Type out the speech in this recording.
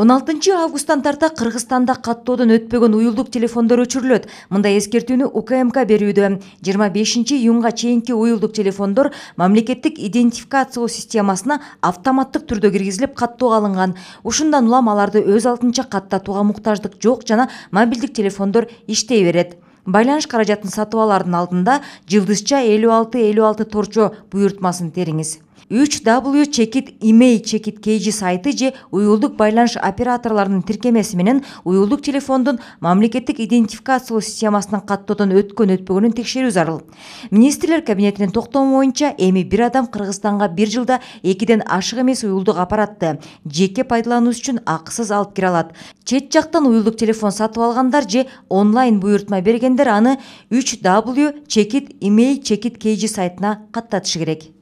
16 августтан тарта Қырғызстанда қаттоодон өтпөгөн уюлдук телефондор өчүрүлөт. Мындай эскертүүнү УКМК берүүдө. 25-июнга чейинки уюлдук телефондор мамлекеттик идентификациялоо системасына автоматтық түрдө киргизилип каттоого алынган. Ушундан улам аларды өз алдынча каттатууга муктаждык жоқ жана мобилдік телефондор иштей берет. байланыш каражатын сатып алдында жылдызча 56-56 торчо бұйыртмасын териңиз 3 w чекит имей чекит kg сайты же уюлдук байланыш операторлорунун тиркемеси менен уюлдук телефондун мамлекеттик идентификациялоо системасынан каттоодон өткөн өтпөгөнүн текшерүү зарыл министрлер кабинетинин токтому боюнча эми бир адам кыргызстанга бир жылда экиден ашык эмес уюлдук аппаратты жеке пайдалануусу үчүн акысыз алып кире алат чет жактан уюлдук телефон сатып алгандар же онлайн буйртма бергендер аны 3 w чекит имей чекит kg сайтына каттатышы керек